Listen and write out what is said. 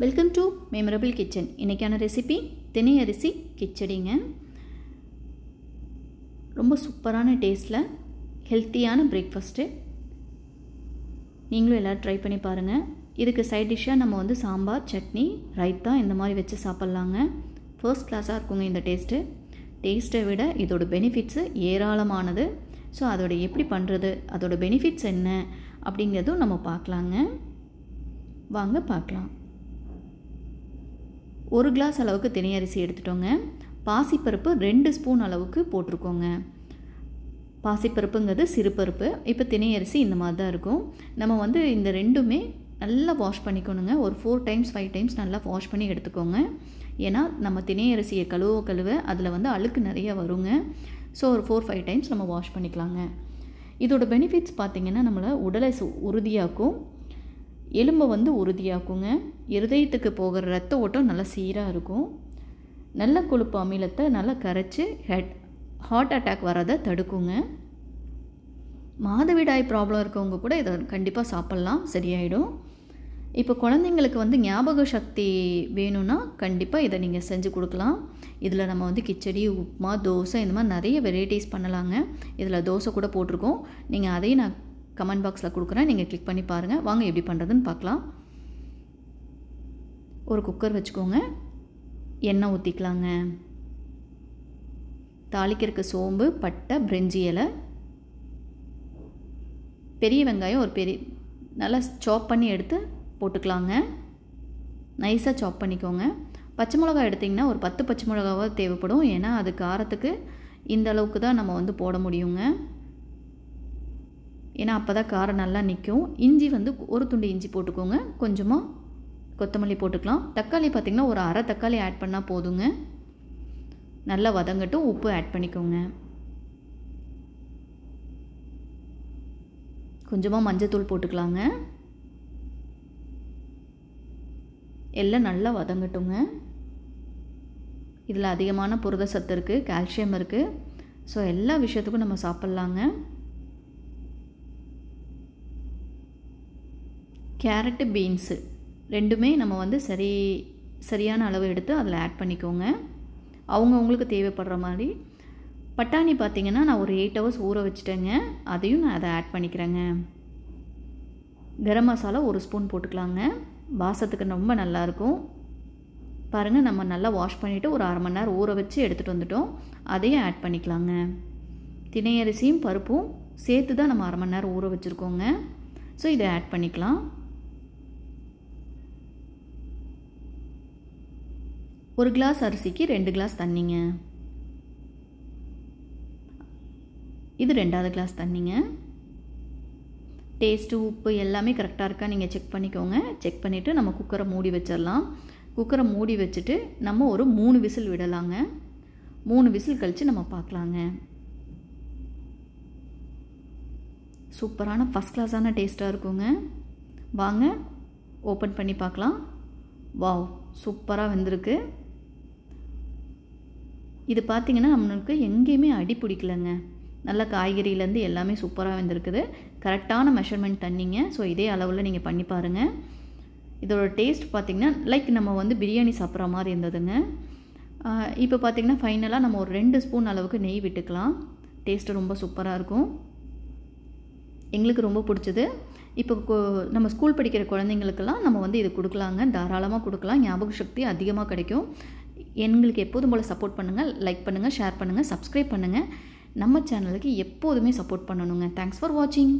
welcome to memorable kitchen இன்றைக்கான recipe தினை அரிசி கிச்சடிங்க ரொம்ப சூப்பரான டேஸ்ட்டில் ஹெல்த்தியான பிரேக்ஃபாஸ்ட்டு நீங்களும் எல்லோரும் ட்ரை பண்ணி பாருங்கள் இதுக்கு சைட் டிஷ்ஷாக நம்ம வந்து சாம்பார் சட்னி ரைத்தா இந்த மாதிரி வச்சு சாப்பிட்லாங்க ஃபர்ஸ்ட் கிளாஸாக இருக்குங்க இந்த டேஸ்ட்டு டேஸ்ட்டை விட இதோட பெனிஃபிட்ஸு ஏராளமானது ஸோ அதோட எப்படி பண்ணுறது அதோட பெனிஃபிட்ஸ் என்ன அப்படிங்கிறதும் நம்ம பார்க்கலாங்க வாங்க பார்க்கலாம் ஒரு கிளாஸ் அளவுக்கு தினையரிசி எடுத்துட்டோங்க பாசிப்பருப்பு ரெண்டு ஸ்பூன் அளவுக்கு போட்டிருக்கோங்க பாசிப்பருப்புங்கிறது சிறுபருப்பு இப்போ தினையரிசி இந்த மாதிரி தான் இருக்கும் நம்ம வந்து இந்த ரெண்டுமே நல்லா வாஷ் பண்ணிக்கணுங்க ஒரு ஃபோர் டைம்ஸ் ஃபைவ் டைம்ஸ் நல்லா வாஷ் பண்ணி எடுத்துக்கோங்க ஏன்னா நம்ம தினையரிசியை கழுவ கழுவ அதில் வந்து அழுக்கு நிறைய வருங்க ஸோ ஒரு ஃபோர் ஃபைவ் டைம்ஸ் நம்ம வாஷ் பண்ணிக்கலாங்க இதோட பெனிஃபிட்ஸ் பார்த்திங்கன்னா நம்மளை உடலை உறுதியாக்கும் எலும்பை வந்து உறுதியாக்குங்க இருதயத்துக்கு போகிற ரத்த ஓட்டம் நல்லா சீராக இருக்கும் நல்ல கொழுப்பு அமிலத்தை நல்லா கரைச்சி ஹெட் ஹார்ட் அட்டாக் வரதை தடுக்குங்க மாதவிடாய் ப்ராப்ளம் இருக்கவங்க கூட இதை கண்டிப்பாக சாப்பிட்லாம் சரியாயிடும் இப்போ குழந்தைங்களுக்கு வந்து ஞாபக சக்தி வேணும்னா கண்டிப்பாக இதை நீங்கள் செஞ்சு கொடுக்கலாம் இதில் நம்ம வந்து கிச்சடி உப்புமா தோசை இந்த மாதிரி நிறைய வெரைட்டிஸ் பண்ணலாங்க இதில் தோசை கூட போட்டிருக்கோம் நீங்கள் அதையும் நான் கமெண்ட் பாக்ஸில் கொடுக்குறேன் நீங்கள் கிளிக் பண்ணி பாருங்கள் வாங்க எப்படி பண்ணுறதுன்னு பார்க்கலாம் ஒரு குக்கர் வச்சுக்கோங்க எண்ணெய் ஊற்றிக்கலாங்க தாளிக்கிறதுக்கு சோம்பு பட்டை பிரெஞ்சி இலை பெரிய வெங்காயம் ஒரு பெரிய நல்லா சாப் பண்ணி எடுத்து போட்டுக்கலாங்க நைஸாக சாப் பண்ணிக்கோங்க பச்சை மிளகா எடுத்திங்கன்னா ஒரு பத்து பச்சை மிளகாவாக தேவைப்படும் ஏன்னா அது காரத்துக்கு இந்த அளவுக்கு தான் நம்ம வந்து போட முடியுங்க ஏன்னா அப்போ தான் காரம் நல்லா நிற்கும் இஞ்சி வந்து ஒரு துண்டு இஞ்சி போட்டுக்கோங்க கொஞ்சமாக கொத்தமல்லி போட்டுக்கலாம் தக்காளி பார்த்திங்கன்னா ஒரு அரை தக்காளி ஆட் பண்ணால் போதுங்க நல்லா வதங்கட்டும் உப்பு ஆட் பண்ணிக்கோங்க கொஞ்சமாக மஞ்சத்தூள் போட்டுக்கலாங்க எல்லாம் நல்லா வதங்கட்டுங்க இதில் அதிகமான புரத சத்து இருக்குது கால்சியம் இருக்குது ஸோ எல்லா விஷயத்துக்கும் நம்ம சாப்பிட்லாங்க கேரட்டு பீன்ஸு ரெண்டுமே நம்ம வந்து சரி சரியான அளவு எடுத்து அதில் ஆட் பண்ணிக்கோங்க அவங்கவுங்களுக்கு தேவைப்படுற மாதிரி பட்டாணி பார்த்திங்கன்னா நான் ஒரு எயிட் ஹவர்ஸ் ஊற வச்சுட்டேங்க அதையும் நான் அதை ஆட் பண்ணிக்கிறேங்க கரம் மசாலா ஒரு ஸ்பூன் போட்டுக்கலாங்க வாசத்துக்கு ரொம்ப நல்லாயிருக்கும் பாருங்கள் நம்ம நல்லா வாஷ் பண்ணிவிட்டு ஒரு அரை மணி நேரம் ஊற வச்சு எடுத்துகிட்டு வந்துட்டோம் அதையும் ஆட் பண்ணிக்கலாங்க திணையரிசியும் பருப்பும் சேர்த்து தான் நம்ம அரை மணி நேரம் ஊற வச்சுருக்கோங்க ஸோ இதை ஆட் பண்ணிக்கலாம் ஒரு கிளாஸ் அரிசிக்கு ரெண்டு கிளாஸ் தண்ணிங்க இது ரெண்டாவது கிளாஸ் தண்ணிங்க டேஸ்ட்டு உப்பு எல்லாமே கரெக்டாக இருக்கா நீங்கள் செக் பண்ணிக்கோங்க செக் பண்ணிவிட்டு நம்ம குக்கரை மூடி வச்சிடலாம் குக்கரை மூடி வச்சுட்டு நம்ம ஒரு மூணு விசில் விடலாங்க மூணு விசில் கழித்து நம்ம பார்க்கலாங்க சூப்பரான ஃபஸ்ட் கிளாஸான டேஸ்ட்டாக இருக்குங்க வாங்க ஓப்பன் பண்ணி பார்க்கலாம் வாவ் சூப்பராக வந்திருக்கு இது பார்த்திங்கன்னா நம்மளுக்கு எங்கேயுமே அடி பிடிக்கலங்க நல்ல காய்கறியிலேருந்து எல்லாமே சூப்பராக வந்திருக்குது கரெக்டான மெஷர்மெண்ட் தண்ணிங்க ஸோ இதே அளவில் நீங்கள் பண்ணி பாருங்கள் இதோட டேஸ்ட் பார்த்திங்கன்னா லைக் நம்ம வந்து பிரியாணி சாப்பிட்ற மாதிரி இருந்ததுங்க இப்போ பார்த்திங்கன்னா ஃபைனலாக நம்ம ஒரு ரெண்டு ஸ்பூன் அளவுக்கு நெய் விட்டுக்கலாம் டேஸ்ட்டு ரொம்ப சூப்பராக இருக்கும் எங்களுக்கு ரொம்ப பிடிச்சது இப்போ நம்ம ஸ்கூல் படிக்கிற குழந்தைங்களுக்கெல்லாம் நம்ம வந்து இது கொடுக்கலாங்க தாராளமாக கொடுக்கலாம் ஞாபக சக்தி அதிகமாக கிடைக்கும் எங்களுக்கு எப்போதும் போல் சப்போர்ட் பண்ணுங்கள் லைக் பண்ணுங்கள் ஷேர் பண்ணுங்கள் சப்ஸ்கிரைப் பண்ணுங்கள் நம்ம சேனலுக்கு எப்போதுமே சப்போர்ட் பண்ணணுங்க தேங்க்ஸ் ஃபார் வாட்சிங்